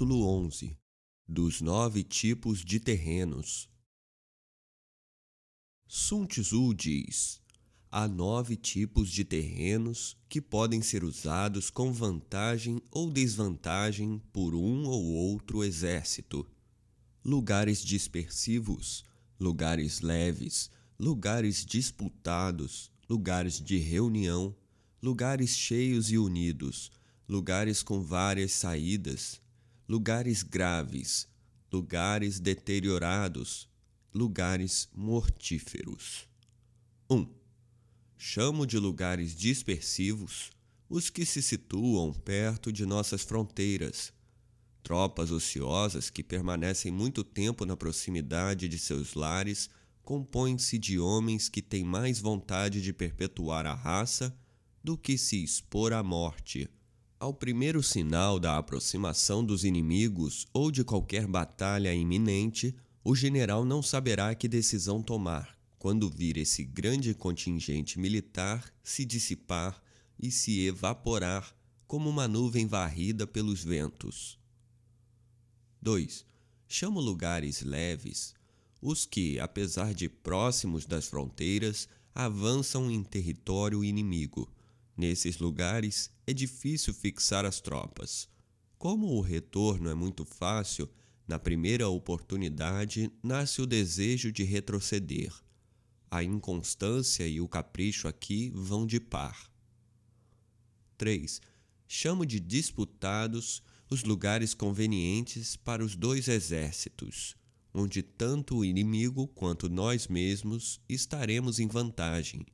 capítulo 11 Dos Nove Tipos de Terrenos Sun Tzu diz: Há nove tipos de terrenos que podem ser usados com vantagem ou desvantagem por um ou outro exército: lugares dispersivos, lugares leves, lugares disputados, lugares de reunião, lugares cheios e unidos, lugares com várias saídas, lugares graves, lugares deteriorados, lugares mortíferos. 1. Um, chamo de lugares dispersivos os que se situam perto de nossas fronteiras, tropas ociosas que permanecem muito tempo na proximidade de seus lares compõem-se de homens que têm mais vontade de perpetuar a raça do que se expor à morte ao primeiro sinal da aproximação dos inimigos ou de qualquer batalha iminente, o general não saberá que decisão tomar quando vir esse grande contingente militar se dissipar e se evaporar como uma nuvem varrida pelos ventos. 2. Chamo lugares leves, os que, apesar de próximos das fronteiras, avançam em território inimigo Nesses lugares é difícil fixar as tropas. Como o retorno é muito fácil, na primeira oportunidade nasce o desejo de retroceder. A inconstância e o capricho aqui vão de par. 3. Chamo de disputados os lugares convenientes para os dois exércitos, onde tanto o inimigo quanto nós mesmos estaremos em vantagem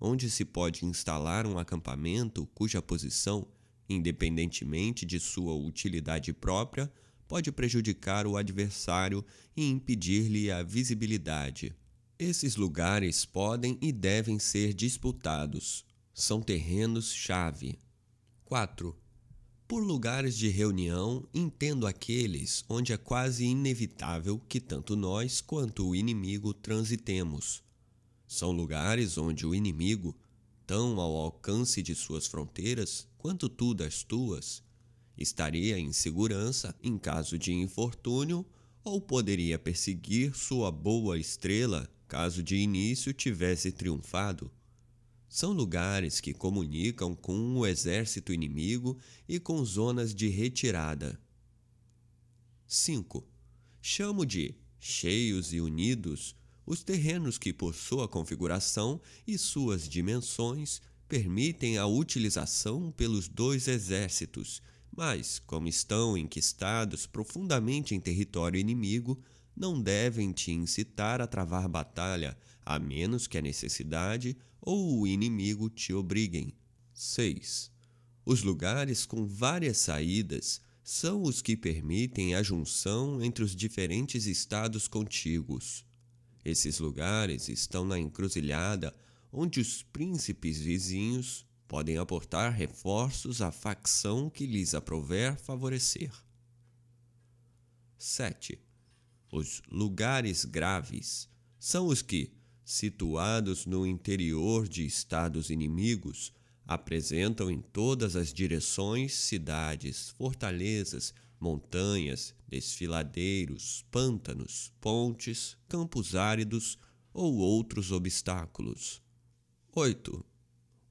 onde se pode instalar um acampamento cuja posição, independentemente de sua utilidade própria, pode prejudicar o adversário e impedir-lhe a visibilidade. Esses lugares podem e devem ser disputados. São terrenos-chave. 4. Por lugares de reunião, entendo aqueles onde é quase inevitável que tanto nós quanto o inimigo transitemos são lugares onde o inimigo, tão ao alcance de suas fronteiras quanto tu das tuas, estaria em segurança em caso de infortúnio ou poderia perseguir sua boa estrela caso de início tivesse triunfado. São lugares que comunicam com o exército inimigo e com zonas de retirada. 5. Chamo de cheios e unidos os terrenos que, por sua configuração e suas dimensões, permitem a utilização pelos dois exércitos, mas, como estão enquistados profundamente em território inimigo, não devem te incitar a travar batalha, a menos que a necessidade ou o inimigo te obriguem. 6. Os lugares com várias saídas são os que permitem a junção entre os diferentes estados contíguos. Esses lugares estão na encruzilhada onde os príncipes vizinhos podem aportar reforços à facção que lhes aprover favorecer. 7. Os lugares graves são os que, situados no interior de estados inimigos, apresentam em todas as direções cidades, fortalezas, montanhas, desfiladeiros, pântanos, pontes, campos áridos ou outros obstáculos. 8.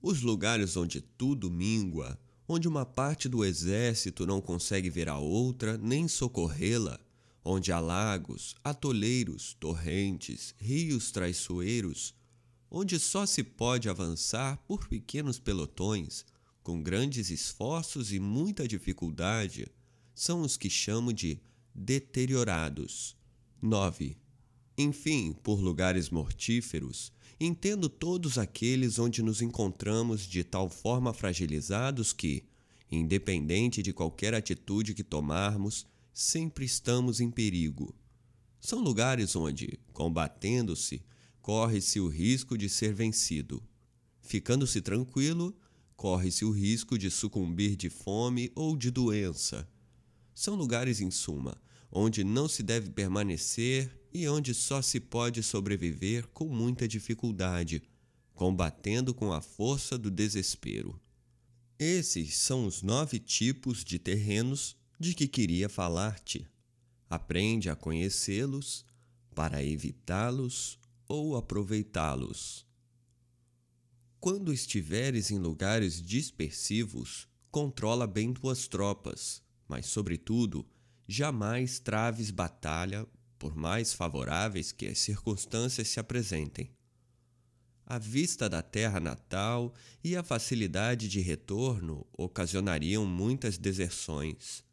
Os lugares onde tudo mingua, onde uma parte do exército não consegue ver a outra nem socorrê-la, onde há lagos, atoleiros, torrentes, rios traiçoeiros, onde só se pode avançar por pequenos pelotões, com grandes esforços e muita dificuldade, são os que chamo de deteriorados. 9. Enfim, por lugares mortíferos, entendo todos aqueles onde nos encontramos de tal forma fragilizados que, independente de qualquer atitude que tomarmos, sempre estamos em perigo. São lugares onde, combatendo-se, corre-se o risco de ser vencido. Ficando-se tranquilo, corre-se o risco de sucumbir de fome ou de doença são lugares, em suma, onde não se deve permanecer e onde só se pode sobreviver com muita dificuldade, combatendo com a força do desespero. Esses são os nove tipos de terrenos de que queria falar-te. Aprende a conhecê-los para evitá-los ou aproveitá-los. Quando estiveres em lugares dispersivos, controla bem tuas tropas mas, sobretudo, jamais traves batalha, por mais favoráveis que as circunstâncias se apresentem. A vista da terra natal e a facilidade de retorno ocasionariam muitas deserções.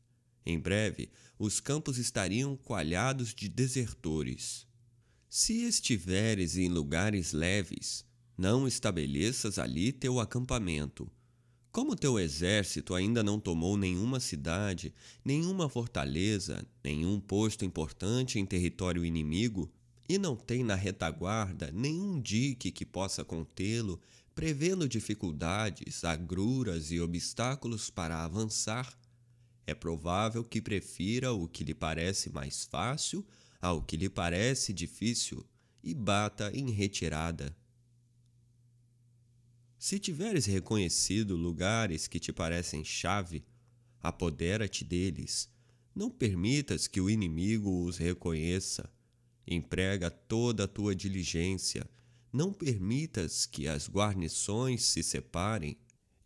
Em breve, os campos estariam coalhados de desertores. Se estiveres em lugares leves, não estabeleças ali teu acampamento como teu exército ainda não tomou nenhuma cidade, nenhuma fortaleza, nenhum posto importante em território inimigo, e não tem na retaguarda nenhum dique que possa contê-lo, prevendo dificuldades, agruras e obstáculos para avançar, é provável que prefira o que lhe parece mais fácil ao que lhe parece difícil e bata em retirada. Se tiveres reconhecido lugares que te parecem chave, apodera-te deles. Não permitas que o inimigo os reconheça. Emprega toda a tua diligência. Não permitas que as guarnições se separem.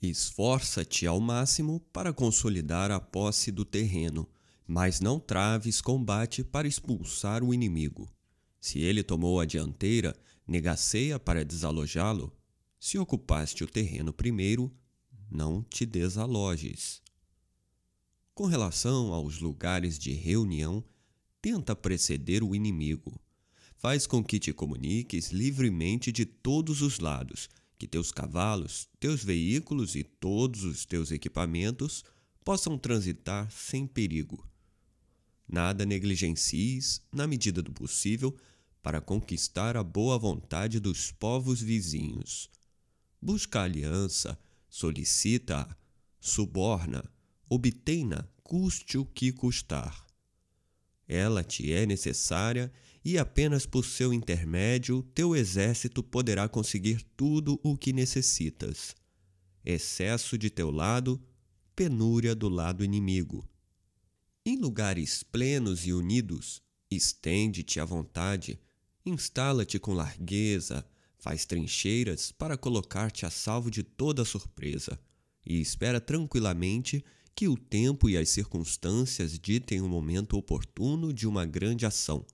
Esforça-te ao máximo para consolidar a posse do terreno, mas não traves combate para expulsar o inimigo. Se ele tomou a dianteira, negaceia para desalojá-lo se ocupaste o terreno primeiro, não te desalojes. Com relação aos lugares de reunião, tenta preceder o inimigo. Faz com que te comuniques livremente de todos os lados, que teus cavalos, teus veículos e todos os teus equipamentos possam transitar sem perigo. Nada negligencies, na medida do possível, para conquistar a boa vontade dos povos vizinhos busca aliança, solicita-a, suborna, obtém-na, custe o que custar. Ela te é necessária e apenas por seu intermédio teu exército poderá conseguir tudo o que necessitas. Excesso de teu lado, penúria do lado inimigo. Em lugares plenos e unidos, estende-te à vontade, instala-te com largueza, Faz trincheiras para colocar-te a salvo de toda surpresa e espera tranquilamente que o tempo e as circunstâncias ditem o momento oportuno de uma grande ação.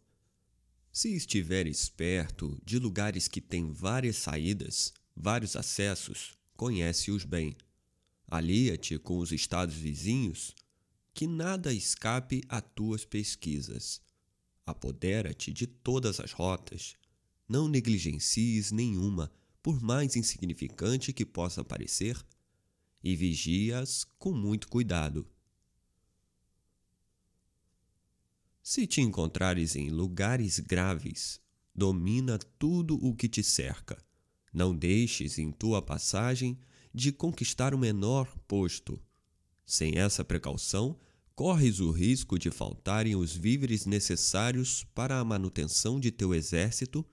Se estiveres perto de lugares que têm várias saídas, vários acessos, conhece-os bem. Alia-te com os estados vizinhos, que nada escape a tuas pesquisas. Apodera-te de todas as rotas, não negligencies nenhuma, por mais insignificante que possa parecer, e vigias com muito cuidado. Se te encontrares em lugares graves, domina tudo o que te cerca. Não deixes em tua passagem de conquistar o menor posto. Sem essa precaução, corres o risco de faltarem os víveres necessários para a manutenção de teu exército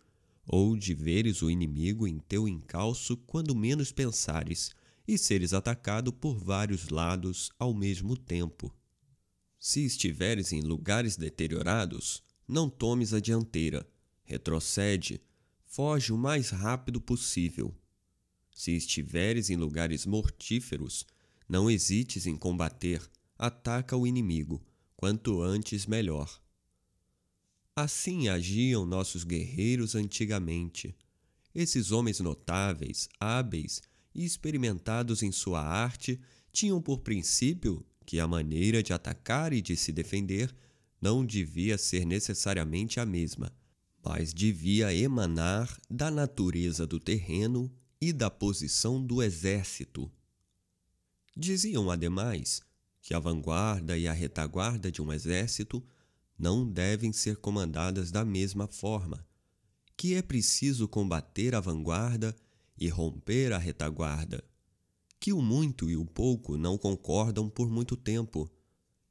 ou de veres o inimigo em teu encalço quando menos pensares, e seres atacado por vários lados ao mesmo tempo. Se estiveres em lugares deteriorados, não tomes a dianteira, retrocede, foge o mais rápido possível. Se estiveres em lugares mortíferos, não hesites em combater, ataca o inimigo, quanto antes melhor. Assim agiam nossos guerreiros antigamente. Esses homens notáveis, hábeis e experimentados em sua arte tinham por princípio que a maneira de atacar e de se defender não devia ser necessariamente a mesma, mas devia emanar da natureza do terreno e da posição do exército. Diziam, ademais, que a vanguarda e a retaguarda de um exército não devem ser comandadas da mesma forma, que é preciso combater a vanguarda e romper a retaguarda, que o muito e o pouco não concordam por muito tempo,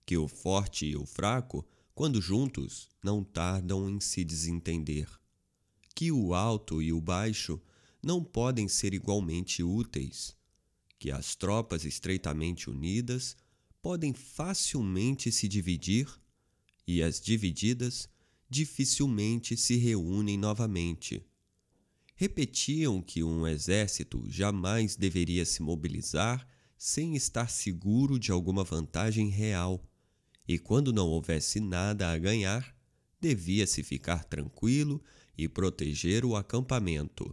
que o forte e o fraco, quando juntos, não tardam em se desentender, que o alto e o baixo não podem ser igualmente úteis, que as tropas estreitamente unidas podem facilmente se dividir e as divididas dificilmente se reúnem novamente. Repetiam que um exército jamais deveria se mobilizar sem estar seguro de alguma vantagem real, e quando não houvesse nada a ganhar, devia-se ficar tranquilo e proteger o acampamento.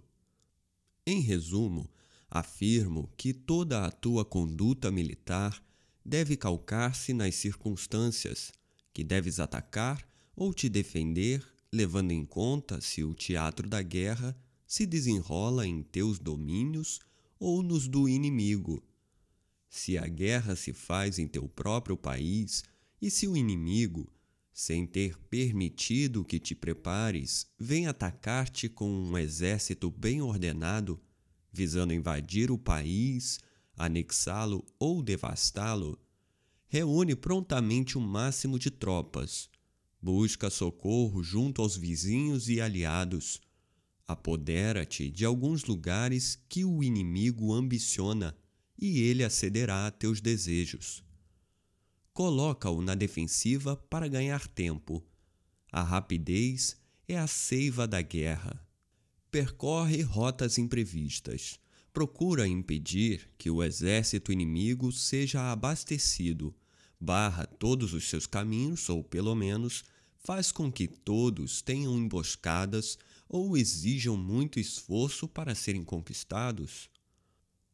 Em resumo, afirmo que toda a tua conduta militar deve calcar-se nas circunstâncias que deves atacar ou te defender, levando em conta se o teatro da guerra se desenrola em teus domínios ou nos do inimigo. Se a guerra se faz em teu próprio país e se o inimigo, sem ter permitido que te prepares, vem atacar-te com um exército bem ordenado, visando invadir o país, anexá-lo ou devastá-lo, reúne prontamente o máximo de tropas, busca socorro junto aos vizinhos e aliados, apodera-te de alguns lugares que o inimigo ambiciona e ele acederá a teus desejos. Coloca-o na defensiva para ganhar tempo. A rapidez é a seiva da guerra. Percorre rotas imprevistas procura impedir que o exército inimigo seja abastecido, barra todos os seus caminhos ou, pelo menos, faz com que todos tenham emboscadas ou exijam muito esforço para serem conquistados.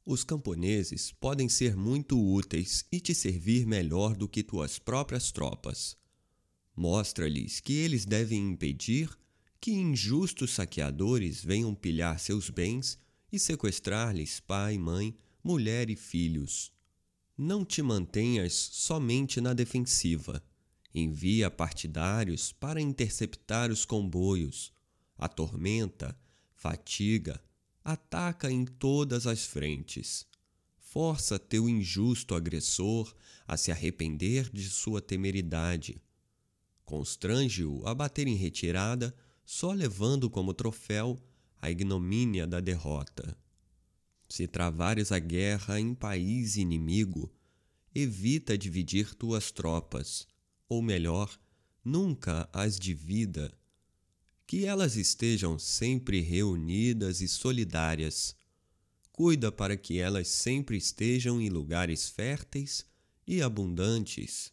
Os camponeses podem ser muito úteis e te servir melhor do que tuas próprias tropas. Mostra-lhes que eles devem impedir que injustos saqueadores venham pilhar seus bens e sequestrar-lhes pai, mãe, mulher e filhos. Não te mantenhas somente na defensiva. Envia partidários para interceptar os comboios. Atormenta, fatiga, ataca em todas as frentes. Força teu injusto agressor a se arrepender de sua temeridade. Constrange-o a bater em retirada, só levando como troféu a ignomínia da derrota. Se travares a guerra em país inimigo, evita dividir tuas tropas, ou melhor, nunca as divida. Que elas estejam sempre reunidas e solidárias. Cuida para que elas sempre estejam em lugares férteis e abundantes.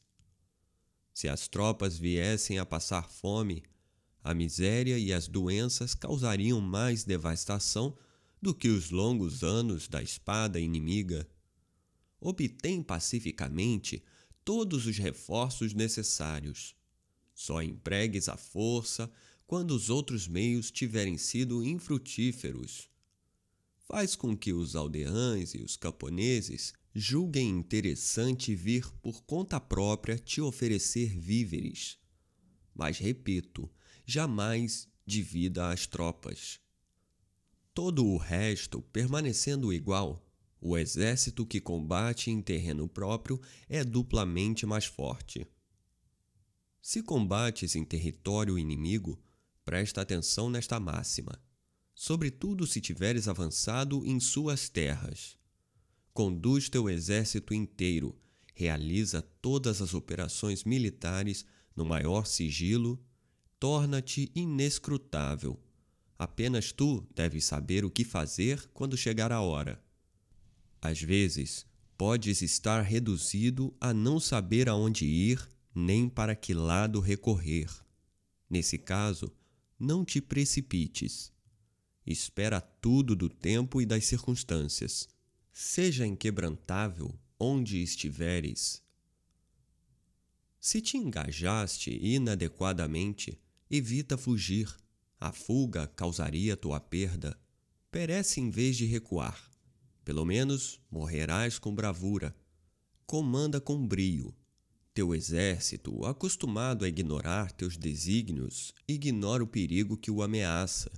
Se as tropas viessem a passar fome, a miséria e as doenças causariam mais devastação do que os longos anos da espada inimiga. Obtém pacificamente todos os reforços necessários. Só empregues a força quando os outros meios tiverem sido infrutíferos. Faz com que os aldeães e os camponeses julguem interessante vir por conta própria te oferecer víveres. Mas repito, jamais divida às tropas. Todo o resto permanecendo igual, o exército que combate em terreno próprio é duplamente mais forte. Se combates em território inimigo, presta atenção nesta máxima, sobretudo se tiveres avançado em suas terras. Conduz teu exército inteiro, realiza todas as operações militares no maior sigilo torna-te inescrutável. Apenas tu deves saber o que fazer quando chegar a hora. Às vezes, podes estar reduzido a não saber aonde ir nem para que lado recorrer. Nesse caso, não te precipites. Espera tudo do tempo e das circunstâncias. Seja inquebrantável onde estiveres. Se te engajaste inadequadamente, Evita fugir. A fuga causaria tua perda. Perece em vez de recuar. Pelo menos morrerás com bravura. Comanda com brio. Teu exército, acostumado a ignorar teus desígnios, ignora o perigo que o ameaça.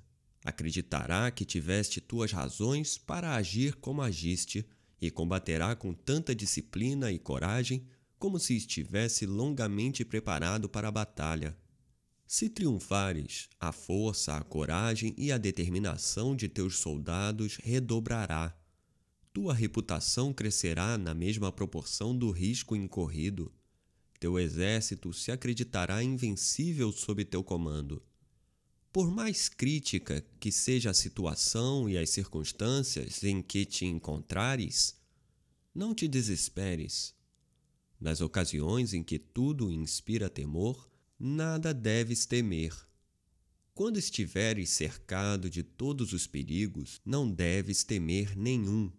Acreditará que tiveste tuas razões para agir como agiste e combaterá com tanta disciplina e coragem como se estivesse longamente preparado para a batalha. Se triunfares, a força, a coragem e a determinação de teus soldados redobrará. Tua reputação crescerá na mesma proporção do risco incorrido. Teu exército se acreditará invencível sob teu comando. Por mais crítica que seja a situação e as circunstâncias em que te encontrares, não te desesperes. Nas ocasiões em que tudo inspira temor, nada deves temer. Quando estiveres cercado de todos os perigos, não deves temer nenhum.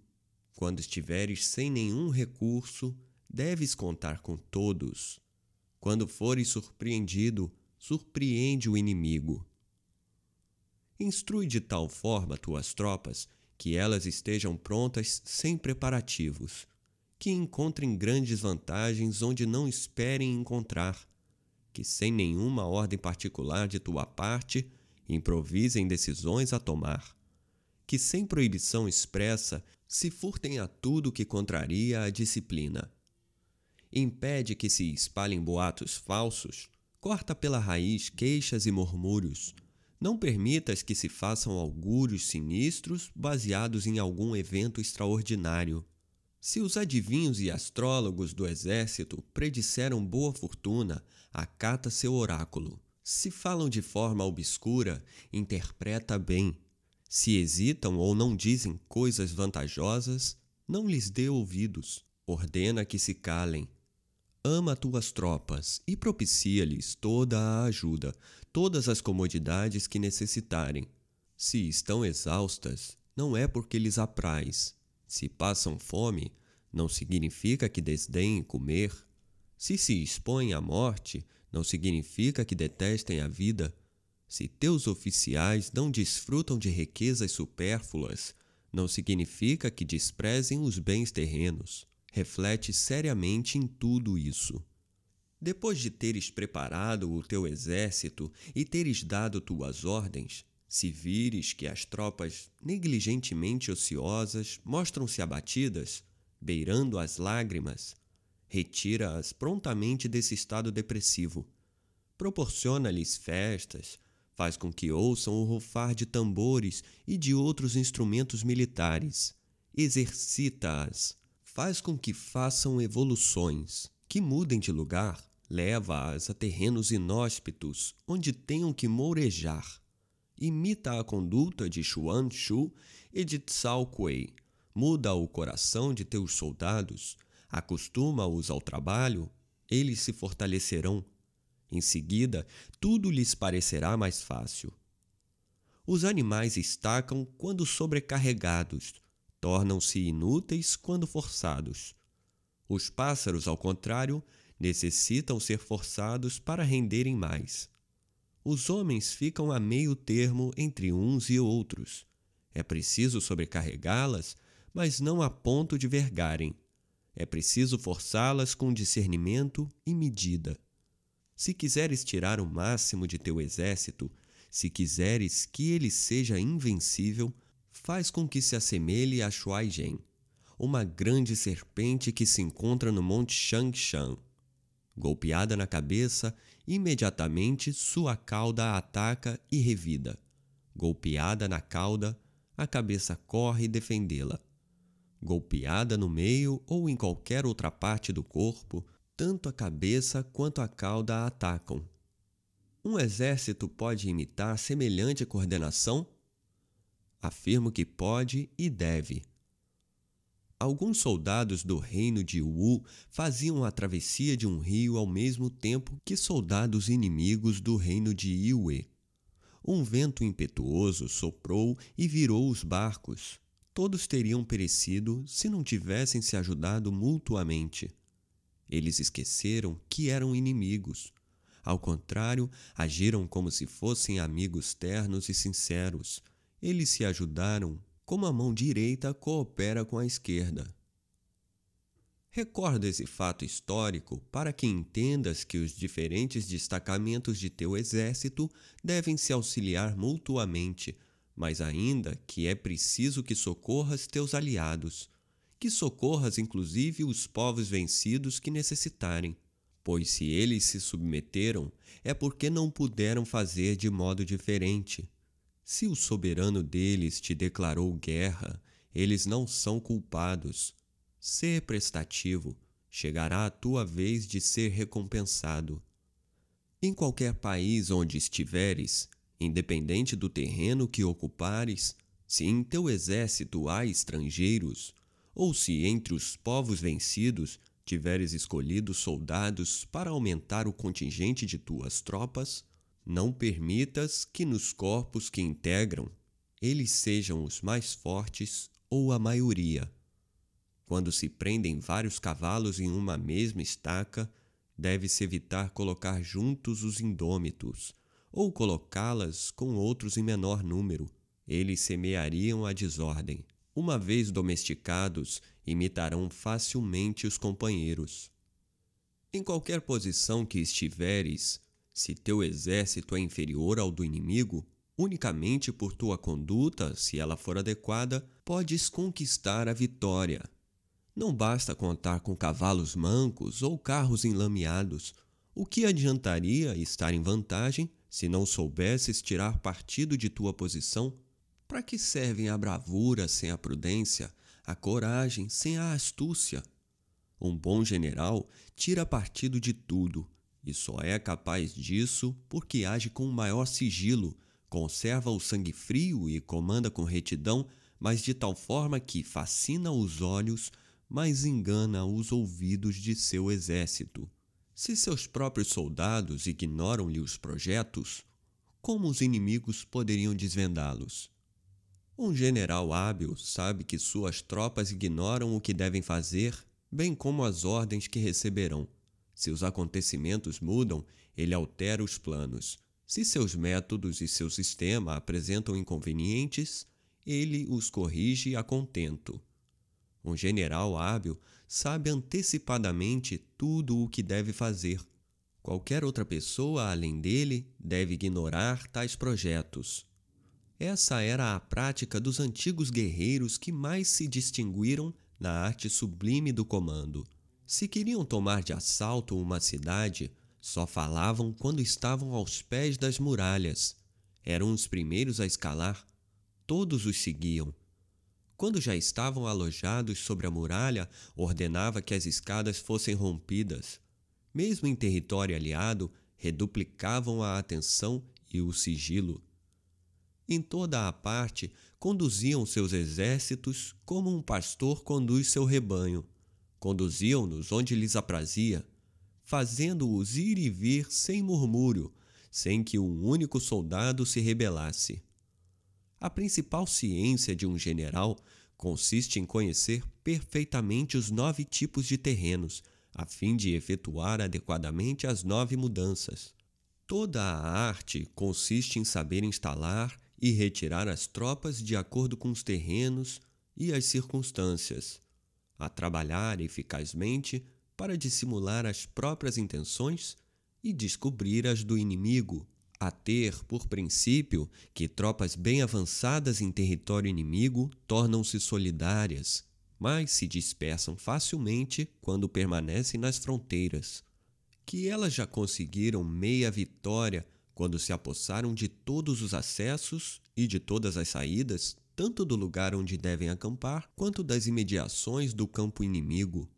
Quando estiveres sem nenhum recurso, deves contar com todos. Quando fores surpreendido, surpreende o inimigo. Instrui de tal forma tuas tropas que elas estejam prontas sem preparativos, que encontrem grandes vantagens onde não esperem encontrar que, sem nenhuma ordem particular de tua parte, improvisem decisões a tomar, que, sem proibição expressa, se furtem a tudo que contraria a disciplina. Impede que se espalhem boatos falsos, corta pela raiz queixas e murmúrios. Não permitas que se façam augúrios sinistros baseados em algum evento extraordinário. Se os adivinhos e astrólogos do exército predisseram boa fortuna, acata seu oráculo. Se falam de forma obscura, interpreta bem. Se hesitam ou não dizem coisas vantajosas, não lhes dê ouvidos. Ordena que se calem. Ama tuas tropas e propicia-lhes toda a ajuda, todas as comodidades que necessitarem. Se estão exaustas, não é porque lhes apraz. Se passam fome, não significa que desdêem comer se se expõem à morte, não significa que detestem a vida. Se teus oficiais não desfrutam de riquezas supérfluas, não significa que desprezem os bens terrenos. Reflete seriamente em tudo isso. Depois de teres preparado o teu exército e teres dado tuas ordens, se vires que as tropas, negligentemente ociosas, mostram-se abatidas, beirando as lágrimas, retira-as prontamente desse estado depressivo. Proporciona-lhes festas, faz com que ouçam o rufar de tambores e de outros instrumentos militares. Exercita-as, faz com que façam evoluções, que mudem de lugar, leva-as a terrenos inóspitos, onde tenham que mourejar. Imita a conduta de Xuan Shu e de Tsao Kuei. Muda o coração de teus soldados acostuma-os ao trabalho, eles se fortalecerão. Em seguida, tudo lhes parecerá mais fácil. Os animais estacam quando sobrecarregados, tornam-se inúteis quando forçados. Os pássaros, ao contrário, necessitam ser forçados para renderem mais. Os homens ficam a meio termo entre uns e outros. É preciso sobrecarregá-las, mas não a ponto de vergarem. É preciso forçá-las com discernimento e medida. Se quiseres tirar o máximo de teu exército, se quiseres que ele seja invencível, faz com que se assemelhe a Shuaizhen, uma grande serpente que se encontra no Monte Shangshan. Golpeada na cabeça, imediatamente sua cauda a ataca e revida. Golpeada na cauda, a cabeça corre defendê-la golpeada no meio ou em qualquer outra parte do corpo, tanto a cabeça quanto a cauda atacam. Um exército pode imitar semelhante coordenação? Afirmo que pode e deve. Alguns soldados do reino de Wu faziam a travessia de um rio ao mesmo tempo que soldados inimigos do reino de Yue. Um vento impetuoso soprou e virou os barcos todos teriam perecido se não tivessem se ajudado mutuamente. Eles esqueceram que eram inimigos. Ao contrário, agiram como se fossem amigos ternos e sinceros. Eles se ajudaram como a mão direita coopera com a esquerda. Recorda esse fato histórico para que entendas que os diferentes destacamentos de teu exército devem se auxiliar mutuamente mas ainda que é preciso que socorras teus aliados, que socorras inclusive os povos vencidos que necessitarem, pois se eles se submeteram, é porque não puderam fazer de modo diferente. Se o soberano deles te declarou guerra, eles não são culpados. Ser prestativo, chegará a tua vez de ser recompensado. Em qualquer país onde estiveres, Independente do terreno que ocupares, se em teu exército há estrangeiros, ou se entre os povos vencidos tiveres escolhido soldados para aumentar o contingente de tuas tropas, não permitas que nos corpos que integram eles sejam os mais fortes ou a maioria. Quando se prendem vários cavalos em uma mesma estaca, deve-se evitar colocar juntos os indômitos, ou colocá-las com outros em menor número. Eles semeariam a desordem. Uma vez domesticados, imitarão facilmente os companheiros. Em qualquer posição que estiveres, se teu exército é inferior ao do inimigo, unicamente por tua conduta, se ela for adequada, podes conquistar a vitória. Não basta contar com cavalos mancos ou carros enlameados. O que adiantaria estar em vantagem se não soubesses tirar partido de tua posição, para que servem a bravura sem a prudência, a coragem sem a astúcia? Um bom general tira partido de tudo e só é capaz disso porque age com o maior sigilo, conserva o sangue frio e comanda com retidão, mas de tal forma que fascina os olhos, mas engana os ouvidos de seu exército. Se seus próprios soldados ignoram-lhe os projetos, como os inimigos poderiam desvendá-los? Um general hábil sabe que suas tropas ignoram o que devem fazer, bem como as ordens que receberão. Se os acontecimentos mudam, ele altera os planos. Se seus métodos e seu sistema apresentam inconvenientes, ele os corrige a contento. Um general hábil sabe antecipadamente tudo o que deve fazer. Qualquer outra pessoa além dele deve ignorar tais projetos. Essa era a prática dos antigos guerreiros que mais se distinguiram na arte sublime do comando. Se queriam tomar de assalto uma cidade, só falavam quando estavam aos pés das muralhas. Eram os primeiros a escalar. Todos os seguiam, quando já estavam alojados sobre a muralha, ordenava que as escadas fossem rompidas. Mesmo em território aliado, reduplicavam a atenção e o sigilo. Em toda a parte, conduziam seus exércitos como um pastor conduz seu rebanho. Conduziam-nos onde lhes aprazia, fazendo-os ir e vir sem murmúrio, sem que um único soldado se rebelasse. A principal ciência de um general consiste em conhecer perfeitamente os nove tipos de terrenos, a fim de efetuar adequadamente as nove mudanças. Toda a arte consiste em saber instalar e retirar as tropas de acordo com os terrenos e as circunstâncias, a trabalhar eficazmente para dissimular as próprias intenções e descobrir as do inimigo, a ter, por princípio, que tropas bem avançadas em território inimigo tornam-se solidárias, mas se dispersam facilmente quando permanecem nas fronteiras. Que elas já conseguiram meia vitória quando se apossaram de todos os acessos e de todas as saídas, tanto do lugar onde devem acampar quanto das imediações do campo inimigo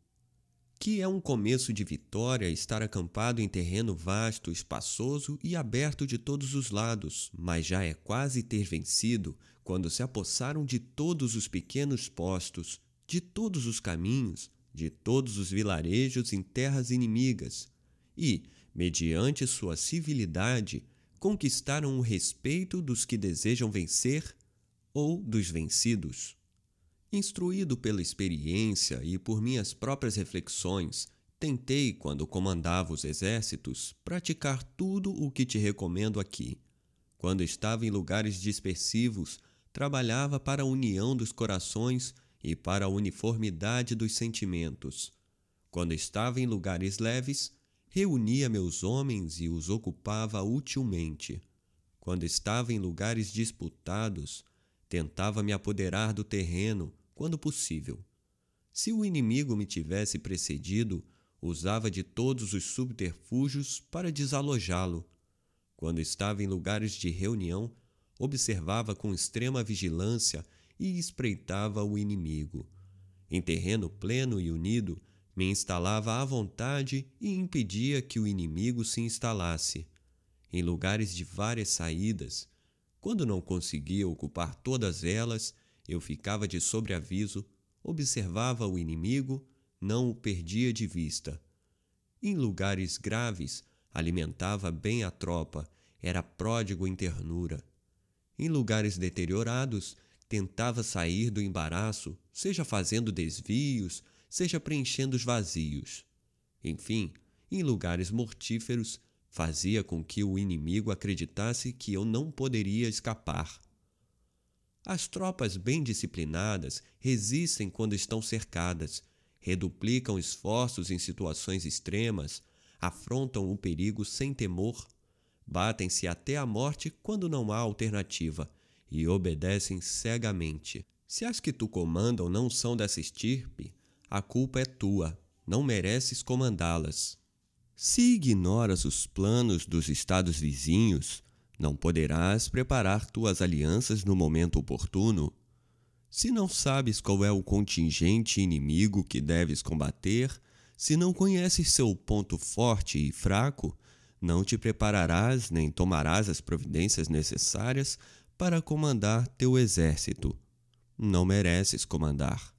que é um começo de vitória estar acampado em terreno vasto, espaçoso e aberto de todos os lados, mas já é quase ter vencido quando se apossaram de todos os pequenos postos, de todos os caminhos, de todos os vilarejos em terras inimigas, e, mediante sua civilidade, conquistaram o respeito dos que desejam vencer ou dos vencidos. Instruído pela experiência e por minhas próprias reflexões, tentei, quando comandava os exércitos, praticar tudo o que te recomendo aqui. Quando estava em lugares dispersivos, trabalhava para a união dos corações e para a uniformidade dos sentimentos. Quando estava em lugares leves, reunia meus homens e os ocupava utilmente. Quando estava em lugares disputados, tentava me apoderar do terreno quando possível. Se o inimigo me tivesse precedido, usava de todos os subterfúgios para desalojá-lo. Quando estava em lugares de reunião, observava com extrema vigilância e espreitava o inimigo. Em terreno pleno e unido, me instalava à vontade e impedia que o inimigo se instalasse. Em lugares de várias saídas, quando não conseguia ocupar todas elas, eu ficava de sobreaviso, observava o inimigo, não o perdia de vista. Em lugares graves, alimentava bem a tropa, era pródigo em ternura. Em lugares deteriorados, tentava sair do embaraço, seja fazendo desvios, seja preenchendo os vazios. Enfim, em lugares mortíferos, fazia com que o inimigo acreditasse que eu não poderia escapar. As tropas bem disciplinadas resistem quando estão cercadas, reduplicam esforços em situações extremas, afrontam o perigo sem temor, batem-se até a morte quando não há alternativa e obedecem cegamente. Se as que tu comandam não são dessa estirpe, a culpa é tua, não mereces comandá-las. Se ignoras os planos dos estados vizinhos, não poderás preparar tuas alianças no momento oportuno. Se não sabes qual é o contingente inimigo que deves combater, se não conheces seu ponto forte e fraco, não te prepararás nem tomarás as providências necessárias para comandar teu exército. Não mereces comandar.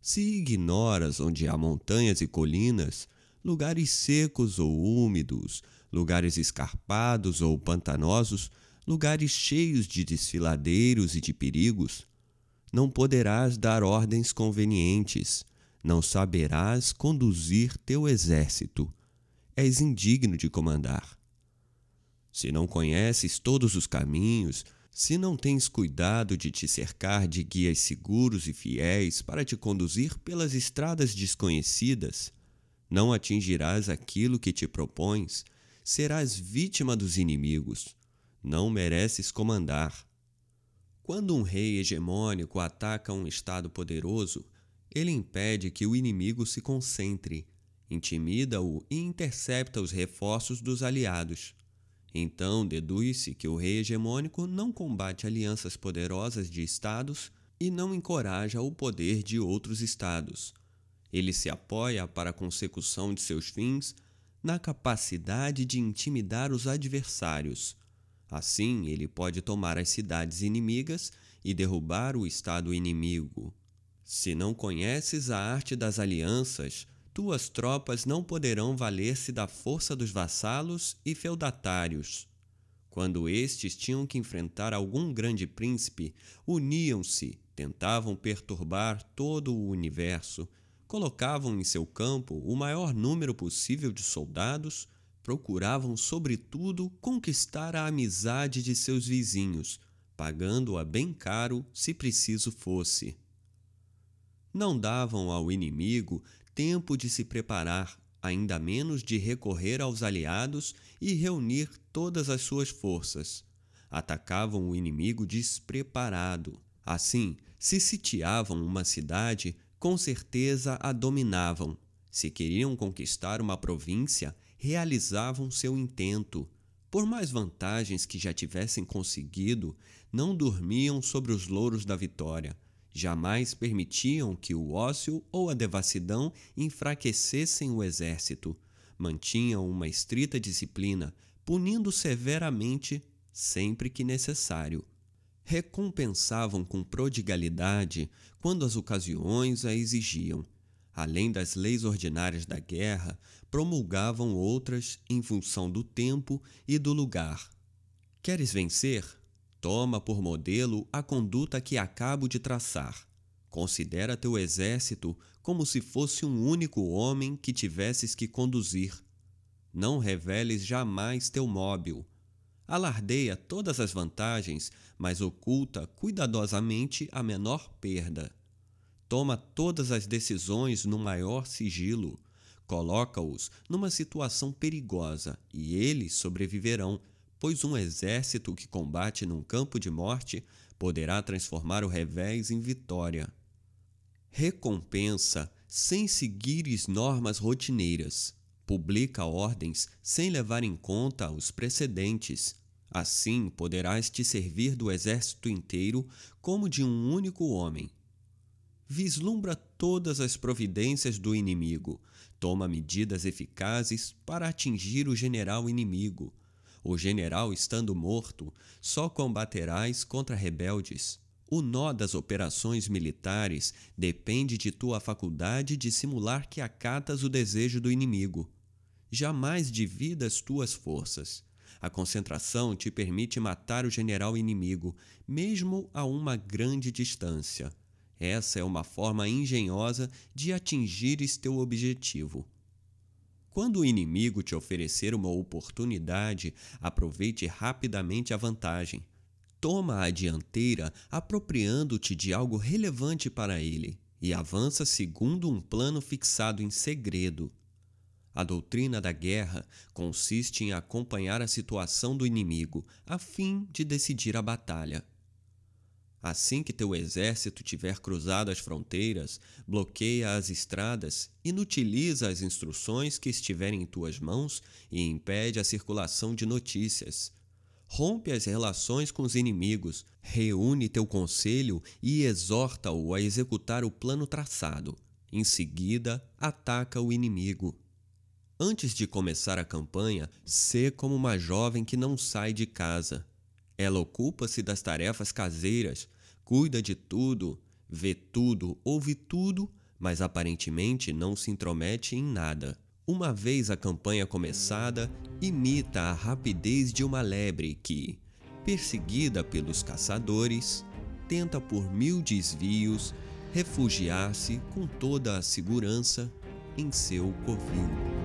Se ignoras onde há montanhas e colinas, lugares secos ou úmidos, lugares escarpados ou pantanosos, lugares cheios de desfiladeiros e de perigos. Não poderás dar ordens convenientes, não saberás conduzir teu exército. És indigno de comandar. Se não conheces todos os caminhos, se não tens cuidado de te cercar de guias seguros e fiéis para te conduzir pelas estradas desconhecidas, não atingirás aquilo que te propões serás vítima dos inimigos. Não mereces comandar. Quando um rei hegemônico ataca um Estado poderoso, ele impede que o inimigo se concentre, intimida-o e intercepta os reforços dos aliados. Então deduz-se que o rei hegemônico não combate alianças poderosas de estados e não encoraja o poder de outros estados. Ele se apoia para a consecução de seus fins na capacidade de intimidar os adversários. Assim, ele pode tomar as cidades inimigas e derrubar o estado inimigo. Se não conheces a arte das alianças, tuas tropas não poderão valer-se da força dos vassalos e feudatários. Quando estes tinham que enfrentar algum grande príncipe, uniam-se, tentavam perturbar todo o universo colocavam em seu campo o maior número possível de soldados, procuravam, sobretudo, conquistar a amizade de seus vizinhos, pagando-a bem caro se preciso fosse. Não davam ao inimigo tempo de se preparar, ainda menos de recorrer aos aliados e reunir todas as suas forças. Atacavam o inimigo despreparado. Assim, se sitiavam uma cidade, com certeza a dominavam. Se queriam conquistar uma província, realizavam seu intento. Por mais vantagens que já tivessem conseguido, não dormiam sobre os louros da vitória. Jamais permitiam que o ócio ou a devassidão enfraquecessem o exército. Mantinham uma estrita disciplina, punindo severamente sempre que necessário recompensavam com prodigalidade quando as ocasiões a exigiam. Além das leis ordinárias da guerra, promulgavam outras em função do tempo e do lugar. Queres vencer? Toma por modelo a conduta que acabo de traçar. Considera teu exército como se fosse um único homem que tivesses que conduzir. Não reveles jamais teu móvel, alardeia todas as vantagens, mas oculta cuidadosamente a menor perda. Toma todas as decisões no maior sigilo, coloca-os numa situação perigosa e eles sobreviverão, pois um exército que combate num campo de morte poderá transformar o revés em vitória. Recompensa sem seguires normas rotineiras publica ordens sem levar em conta os precedentes, Assim poderás te servir do exército inteiro como de um único homem. Vislumbra todas as providências do inimigo, toma medidas eficazes para atingir o general inimigo. O general estando morto, só combaterás contra rebeldes. O nó das operações militares depende de tua faculdade de simular que acatas o desejo do inimigo. Jamais dividas tuas forças. A concentração te permite matar o general inimigo, mesmo a uma grande distância. Essa é uma forma engenhosa de atingires teu objetivo. Quando o inimigo te oferecer uma oportunidade, aproveite rapidamente a vantagem. Toma a dianteira apropriando-te de algo relevante para ele e avança segundo um plano fixado em segredo. A doutrina da guerra consiste em acompanhar a situação do inimigo a fim de decidir a batalha. Assim que teu exército tiver cruzado as fronteiras, bloqueia as estradas, inutiliza as instruções que estiverem em tuas mãos e impede a circulação de notícias. Rompe as relações com os inimigos, reúne teu conselho e exorta-o a executar o plano traçado. Em seguida, ataca o inimigo. Antes de começar a campanha, sê como uma jovem que não sai de casa. Ela ocupa-se das tarefas caseiras, cuida de tudo, vê tudo, ouve tudo, mas aparentemente não se intromete em nada. Uma vez a campanha começada, imita a rapidez de uma lebre que, perseguida pelos caçadores, tenta por mil desvios refugiar-se com toda a segurança em seu covil.